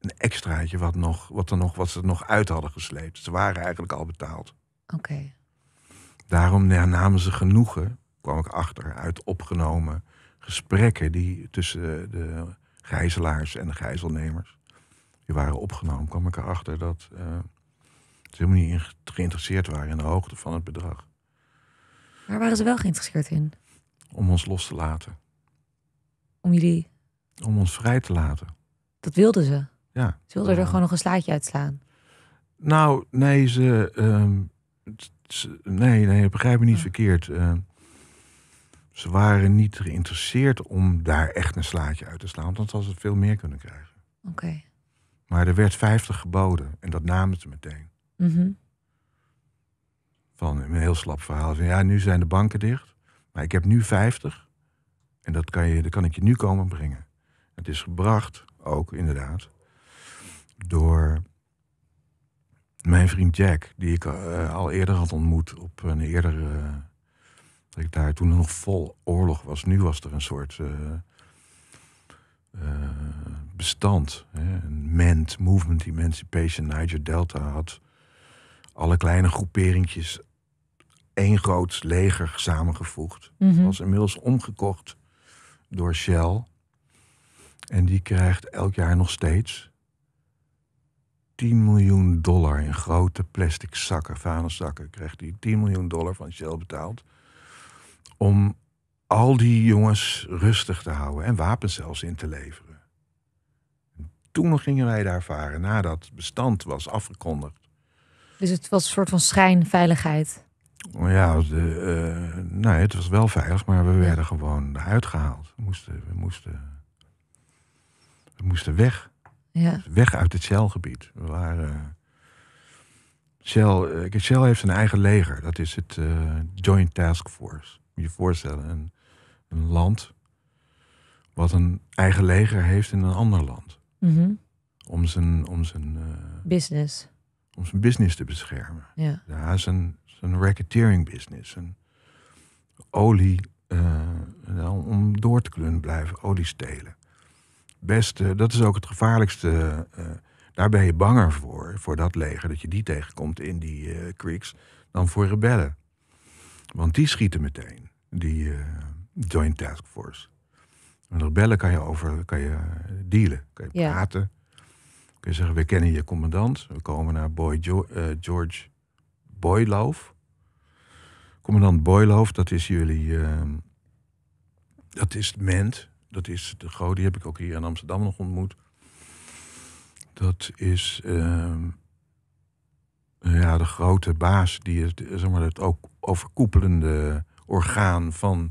een extraatje wat, nog, wat, er nog, wat ze er nog uit hadden gesleept. Ze waren eigenlijk al betaald. Oké. Daarom ja, namen ze genoegen kwam ik achter uit opgenomen gesprekken die tussen de gijzelaars en de gijzelnemers. Die waren opgenomen, kwam ik erachter dat eh, ze helemaal niet geïnteresseerd waren in de hoogte van het bedrag. Waar waren ze wel geïnteresseerd in? Om ons los te laten. Om jullie? Om ons vrij te laten. Dat wilden ze? Ja. Ze wilden er gewoon nog een slaatje uitslaan? Nou, nee, ehm, ze, nee, nee, begrijp me niet verkeerd. Ehm, ze waren niet geïnteresseerd om daar echt een slaatje uit te slaan, want dan hadden ze veel meer kunnen krijgen. Oké. Maar er werd 50 geboden en dat namen ze meteen. Mhm. Van een heel slap verhaal. Van, ja, nu zijn de banken dicht, maar ik heb nu 50 en dat kan, je, dat kan ik je nu komen brengen. Het is gebracht, ook inderdaad, door mijn vriend Jack, die ik eh, al eerder had ontmoet op een eerdere dat ik daar toen nog vol oorlog was. Nu was er een soort eh, eh, bestand. Hè? Een MENT, Movement Emancipation Niger Delta had alle kleine groeperingjes één groot leger samengevoegd. Mhm. Dat was inmiddels omgekocht door Shell. En die krijgt elk jaar nog steeds 10 miljoen dollar in grote plastic zakken, vuilniszakken. Krijgt die 10 miljoen dollar van Shell betaald om al die jongens rustig te houden en wapens zelfs in te leveren. Toen gingen wij daar varen, nadat bestand was afgekondigd. Dus het was een soort van schijnveiligheid? Ja, de, eh, nee, het was wel veilig, maar we werden gewoon uitgehaald. We moesten, we moesten, we moesten weg. Ja. Weg uit het celgebied. We waren. Shell, eh, heeft zijn eigen leger. Dat is het eh, Joint Task Force je voorstellen. Een, een land wat een eigen leger heeft in een ander land. Mhm. Om zijn... Om zijn eh, business. Om zijn business te beschermen. Ja. ja zijn, zijn racketeering business. Zijn olie... Eh, om door te kunnen blijven, olie stelen. Beste, eh, dat is ook het gevaarlijkste daar ben je banger voor, voor dat leger, dat je die tegenkomt in die uh, creeks, dan voor rebellen. Want die schieten meteen, die eh, Joint Task Force. De rebellen kan je over kan je eh, dealen, kan je praten. Kun je zeggen, we kennen je commandant. We komen naar Boy eh, George Boyloof. Commandant Boyloof, dat is jullie... Ehm, dat is ment. Dat is de godie, die heb ik ook hier in Amsterdam nog ontmoet. Dat is... Ehm, ja, de grote baas, die is zeg maar, het ook overkoepelende orgaan van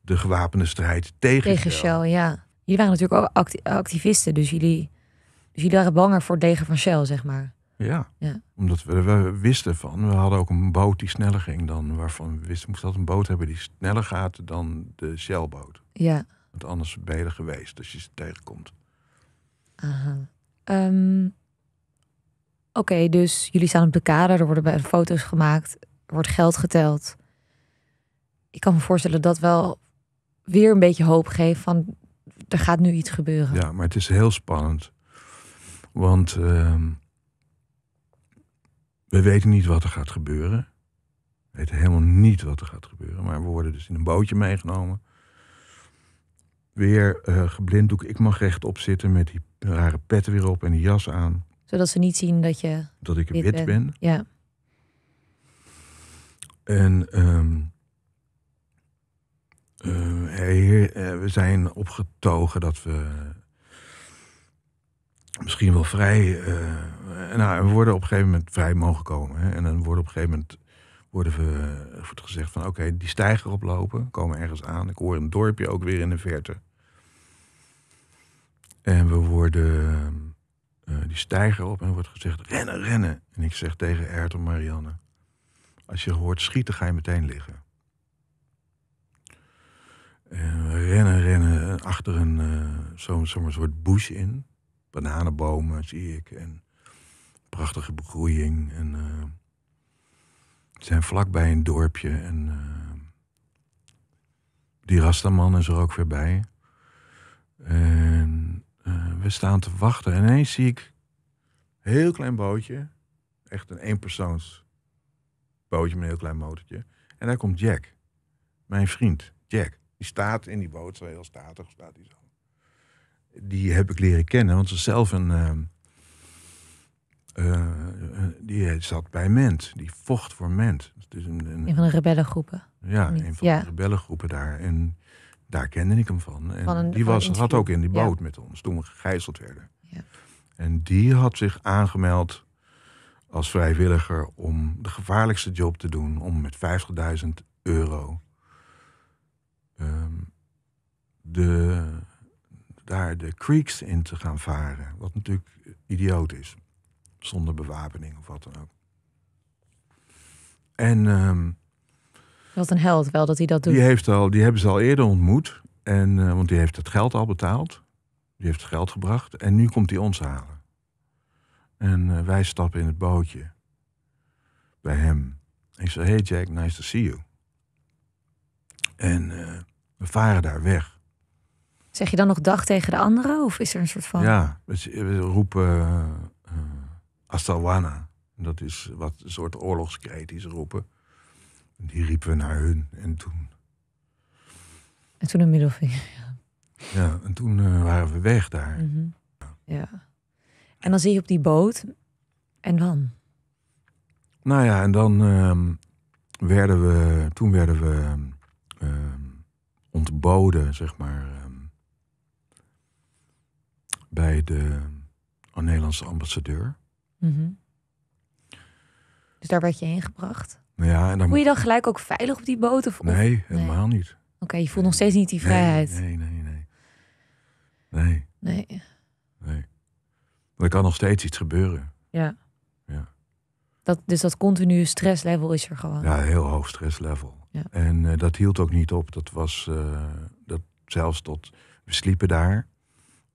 de gewapende strijd tegen, tegen Shell. Ja, jullie waren natuurlijk ook activisten, dus jullie, dus jullie waren banger voor degen van Shell, zeg maar. Ja, ja. omdat we, we, wisten van, we hadden ook een boot die sneller ging dan waarvan we wisten, moest dat een boot hebben die sneller gaat dan de Shellboot. Ja. Want anders ben je geweest als je ze tegenkomt. Aha. Ehm, oké, dus jullie staan op de kader, er worden foto's gemaakt, er wordt geld geteld. Ik kan me voorstellen dat wel weer een beetje hoop geeft van er gaat nu iets gebeuren. Ja, maar het is heel spannend. Want ehm, we weten niet wat er gaat gebeuren. We weten helemaal niet wat er gaat gebeuren. Maar we worden dus in een bootje meegenomen. Weer uh, geblinddoek. Ik mag rechtop zitten met die rare pet weer op en die jas aan zodat ze niet zien dat je. Dat ik wit, wit ben. Ja. En ehm, eh, eh, we zijn opgetogen dat we misschien wel vrij. Eh, nou, we worden op een gegeven moment vrij mogen komen. Hè? En dan worden op een gegeven moment worden we, wordt gezegd van oké, die stijger oplopen, komen ergens aan. Ik hoor een dorpje ook weer in de verte. En we worden ehm, eh, die stijger op en wordt gezegd: rennen, rennen. En ik zeg tegen Ert en Marianne: Als je hoort schieten, ga je meteen liggen. En eh, rennen, rennen, eh, achter een zo'n soort bush in. Bananenbomen zie ik en prachtige begroeiing. En, uh, we zijn vlakbij een dorpje en die Rastaman is er ook weer bij. En eh, we staan te wachten. En ineens zie ik een heel klein bootje. Echt een eenpersoons bootje met een heel klein motortje. En daar komt Jack. Mijn vriend, Jack. Die staat in die boot, zo heel statig staat hij zo. Die heb ik leren kennen, want ze zelf een... Ehm, eh, eh, die zat bij Ment. Die vocht voor Ment. Dus een, een, een, van de rebellengroepen. Ja, een van ja. de rebellengroepen daar. En daar kende ik hem van. En die was, had ook in die boot met ons toen we gegijzeld werden. Ja. En die had zich aangemeld als vrijwilliger om de gevaarlijkste job te doen, om met 50.000 euro ehm, de, daar de creeks in te gaan varen. Wat natuurlijk idioot is, zonder bewapening of wat dan ook. En ehm, wat een held wel dat hij dat doet. Die, heeft al, die hebben ze al eerder ontmoet. En, eh, want die heeft het geld al betaald. Die heeft het geld gebracht. En nu komt hij ons halen. En eh, wij stappen in het bootje. Bij hem. Ik zeg, hey Jack, nice to see you. En eh, we varen daar weg. Zeg je dan nog dag tegen de anderen? Of is er een soort van... Ja, we roepen Astawana. Dat is wat een soort oorlogskreet die ze roepen. Die riepen we naar hun. En toen. En toen een middelvinger, ja. en toen eh, waren we weg daar. Mhm. ja. En dan zie je op die boot. En dan? Nou ja, en dan ehm, werden we. Toen werden we. Ehm, ehm, ontboden, zeg maar. bij de Nederlandse ambassadeur. Mhm. Dus daar werd je heen gebracht? Ja, en dan... Voel je dan gelijk ook veilig op die boot? Of... Nee, helemaal niet. Oké, je voelt nog steeds niet die vrijheid. Nee, nee, nee. Nee. Nee. Er kan nog steeds iets gebeuren. Ja. ja. Dat, dus dat continue stresslevel is er gewoon. Ja, heel hoog stresslevel. Ja. En eh, dat hield ook niet op. Dat was eh, dat zelfs tot. We sliepen daar.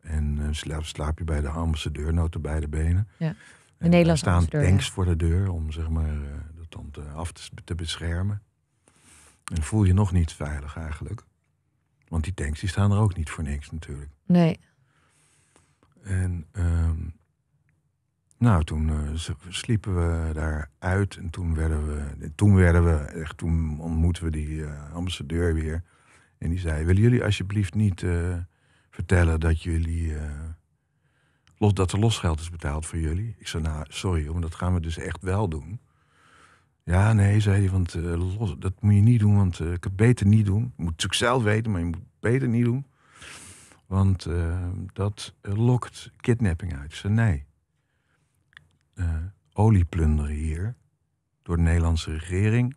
En uh, slaap, je bij de ambassadeur, noten bij de benen. Ja. De en Nederlandse staan tanks voor de deur om zeg maar om te af te beschermen. En voel je nog niet veilig eigenlijk. Want die tanks die staan er ook niet voor niks natuurlijk. Nee. En ehm, nou, toen eh, sliepen we daar uit en toen werden we, toen werden we echt, toen ontmoetten we die eh, ambassadeur weer. En die zei: Willen jullie alsjeblieft niet eh, vertellen dat jullie. los, dat er losgeld is betaald voor jullie? Ik zei: Nou, sorry, maar dat gaan we dus echt wel doen. Ja, nee, zei hij, want eh, dat moet je niet doen, want eh, ik kan het beter niet doen. Je moet het natuurlijk zelf weten, maar je moet het beter niet doen. Want eh, dat lokt kidnapping uit. zei, nee. olie plunderen hier door de Nederlandse regering.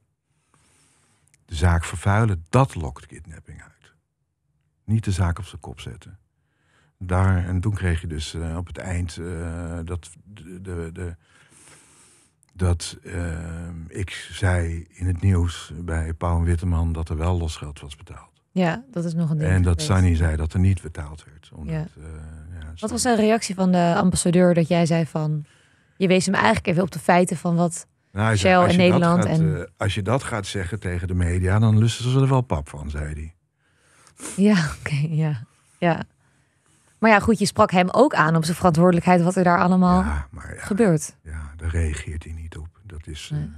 De zaak vervuilen, dat lokt kidnapping uit. Niet de zaak op zijn kop zetten. Daar, en toen kreeg je dus op het eind dat de, de dat ehm, ik zei in het nieuws bij Pauw Witteman dat er wel losgeld was betaald. Ja, dat is nog een ding. En dat Sani Sunny zei dat er niet betaald werd. ja, eh, wat was de reactie van de ambassadeur dat jij zei van... Je wees hem eigenlijk even op de feiten van wat nou, Shell in Nederland... en... Eh, als je dat gaat zeggen tegen de media, dan lusten ze er wel pap van, zei hij. Ja, [laughs] oké, ja. ja. Maar ja, goed, je sprak hem ook aan op zijn verantwoordelijkheid wat er daar allemaal ja, maar ja, gebeurt. Ja, daar reageert hij niet op. Dat is. Nee. Eh,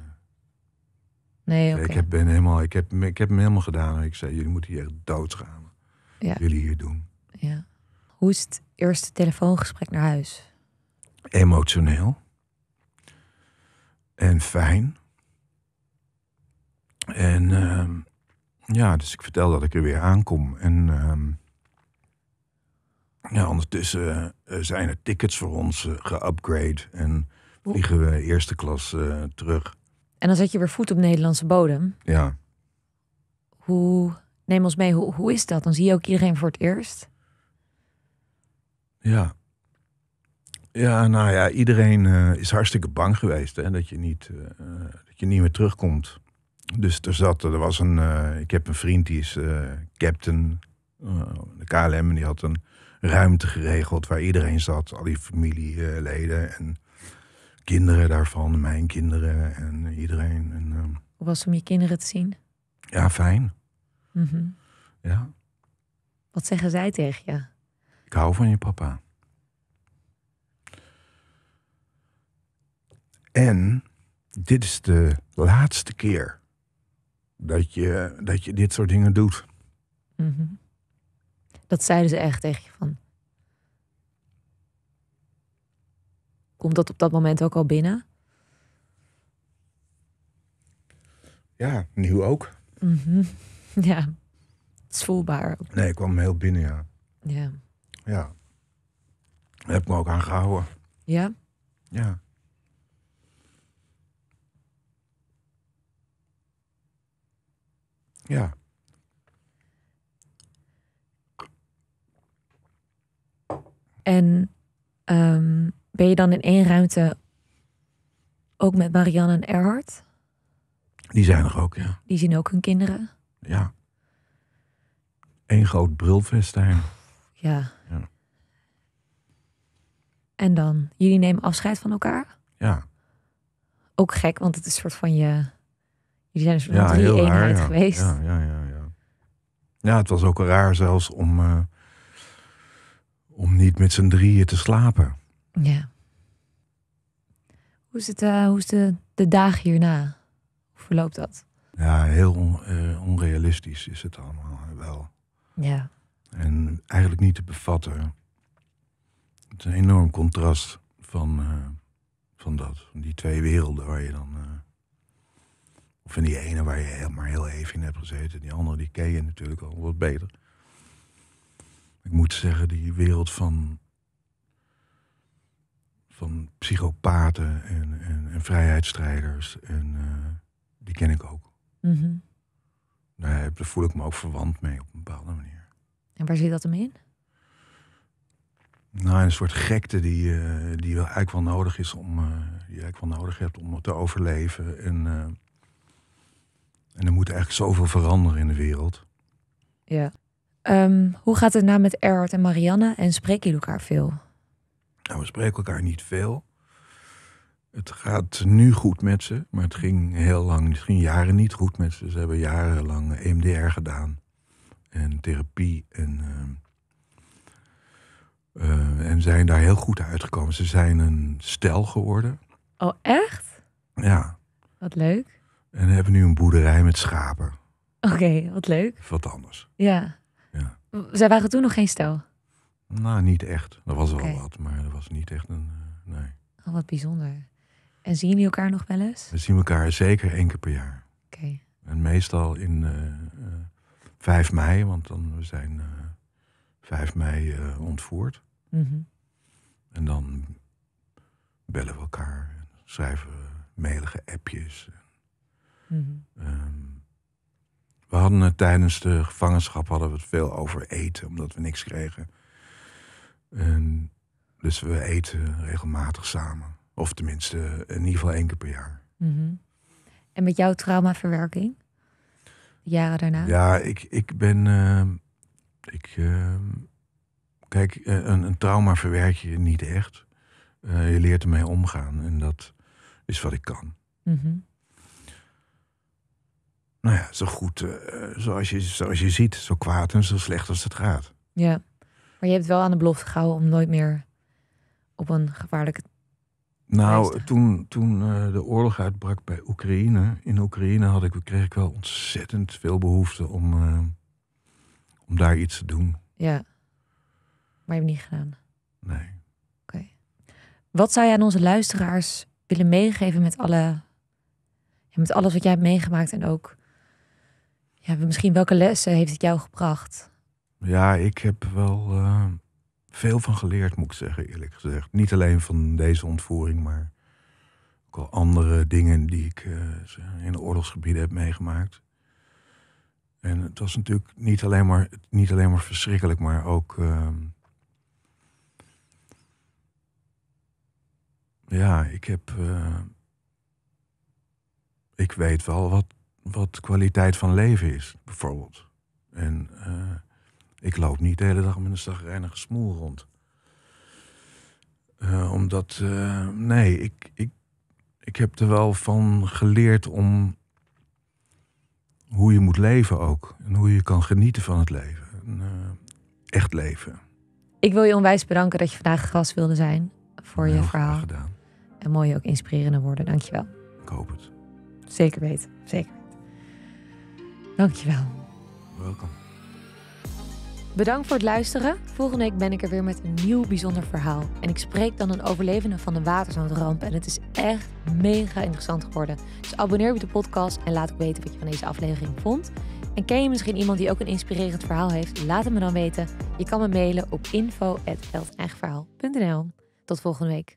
nee ik, heb, ben helemaal, ik, heb, ik heb hem helemaal gedaan. Ik zei: jullie moeten hier doodgaan. Ja. jullie hier doen. Ja. Hoe is het eerste telefoongesprek naar huis? Emotioneel. En fijn. En ehm, ja, dus ik vertel dat ik er weer aankom. En. Ehm, ja, ondertussen eh, zijn er tickets voor ons eh, geupgrade en vliegen we eerste klas eh, terug. En dan zet je weer voet op Nederlandse bodem. Ja. Hoe, neem ons mee, hoe, hoe is dat? Dan zie je ook iedereen voor het eerst. Ja. Ja, nou ja, iedereen is hartstikke bang geweest hè, dat, je niet, dat je niet meer terugkomt. Dus er zat, er was een, ik heb een vriend die is captain, de KLM, en die had een ruimte geregeld waar iedereen zat. Al die familieleden en kinderen daarvan, mijn kinderen en iedereen. En, uh, Hoe was het om je kinderen te zien? Ja, fijn. Mhm. Ja. Wat zeggen zij tegen je? Ik hou van je papa. En dit is de laatste keer dat je, dat je dit soort dingen doet. Mm dat zeiden ze echt tegen je van. Komt dat op dat moment ook al binnen? Ja, nu ook. Mhm. [laughs] Ja, het is voelbaar. Ook. Nee, ik kwam heel binnen, ja. Ja. Ja. heb ik me ook aan gehouden. Ja? Ja. Ja. En ehm, ben je dan in één ruimte ook met Marianne en Erhard? Die zijn er ook, ja. Die zien ook hun kinderen? Ja. Eén groot brulfestijn. Ja. ja. En dan, jullie nemen afscheid van elkaar? Ja. Ook gek, want het is een soort van je... Jullie zijn een ja, drie-eenheid ja. geweest. Ja, ja, ja, ja. Ja, het was ook raar zelfs om... Eh, om niet met z'n drieën te slapen. Ja. Hoe is, het, eh, hoe is de, de dag hierna? Hoe verloopt dat? Ja, heel eh, onrealistisch is het allemaal wel. Ja. En eigenlijk niet te bevatten. Het is een enorm contrast van, eh, van dat. die twee werelden waar je dan... of in die ene waar je maar heel even in hebt gezeten. Die andere die ken je natuurlijk al wat beter. Ik moet zeggen, die wereld van, van psychopaten en, en, en vrijheidsstrijders, en, eh, die ken ik ook. Mm daar, voel ik me ook verwant mee op een bepaalde manier. En waar zit dat hem in? Nou, een soort gekte die, uh, die eigenlijk wel nodig is om uh, die eigenlijk wel nodig hebt om te overleven. En, en er moet eigenlijk zoveel veranderen in de wereld. Ja. Ehm, hoe gaat het nou met Erhard en Marianne en spreken jullie elkaar veel? Nou, we spreken elkaar niet veel. Het gaat nu goed met ze, maar het ging heel lang, misschien jaren niet goed met ze. Ze hebben jarenlang EMDR gedaan en therapie en, ehm, eh, en zijn daar heel goed uitgekomen. Ze zijn een stel geworden. Oh, echt? Ja. Wat leuk. En hebben nu een boerderij met schapen. Oké, wat leuk. Wat anders. Ja. Zij waren toen nog geen stel? Nou, niet echt. Er was wel wat, maar dat was niet echt een... Eh, nee. Oh, wat bijzonder. En zien jullie elkaar nog wel eens? We zien elkaar zeker één keer per jaar. Oké. En meestal in uh, eh, 5 eh, mei, want dan we zijn 5 mei ontvoerd. Mm -hmm. En dan bellen we elkaar, schrijven we melige appjes. Mm -hmm. We hadden het tijdens de gevangenschap hadden we het veel over eten, omdat we niks kregen. En dus we eten regelmatig samen. Of tenminste, in ieder geval één keer per jaar. Mhm. En met jouw traumaverwerking? jaren daarna? Ja, ik, ik ben. Ehm, ik, ehm, kijk, eh, een, een, trauma verwerk je niet echt. Eh, je leert ermee omgaan en dat is wat ik kan. Mm nou ja, zo goed eh, zoals, je, zoals je ziet, zo kwaad en zo slecht als het gaat. Ja, maar je hebt wel aan de belofte gehouden om nooit meer op een gevaarlijke. Nou, toen, toen eh, de oorlog uitbrak bij Oekraïne, in Oekraïne had ik, kreeg ik wel ontzettend veel behoefte om, eh, om daar iets te doen. Ja, maar je hebt niet gedaan. Nee. Oké. Wat zou je aan onze luisteraars willen meegeven met alle. Met alles wat jij hebt meegemaakt en ook ja, misschien welke lessen heeft het jou gebracht? Ja, ik heb wel eh, veel van geleerd, moet ik zeggen, eerlijk gezegd. Niet alleen van deze ontvoering, maar ook al andere dingen die ik eh, in de oorlogsgebieden heb meegemaakt. En het was natuurlijk niet alleen maar, niet alleen maar verschrikkelijk, maar ook. Ehm, ja, ik heb. Eh, ik weet wel wat, wat kwaliteit van leven is, bijvoorbeeld. En eh, ik loop niet de hele dag met een zagrijnige smoel rond. Eh, omdat, eh, nee, ik, ik, ik heb er wel van geleerd om hoe je moet leven ook. En hoe je kan genieten van het leven. echt leven. Ik wil je onwijs bedanken dat je vandaag gast wilde zijn voor je verhaal. Gedaan. En mooie ook inspirerende woorden. Dankjewel. Ik hoop het. Zeker weten. Zeker. Dankjewel. Welkom. Bedankt voor het luisteren. Volgende week ben ik er weer met een nieuw bijzonder verhaal. En ik spreek dan een overlevende van de watersnoodramp. En het is echt mega interessant geworden. Dus abonneer op de podcast en laat ik weten wat je van deze aflevering vond. En ken je misschien iemand die ook een inspirerend verhaal heeft? Laat het me dan weten. Je kan me mailen op info.veldeigenverhaal.nl. Tot volgende week.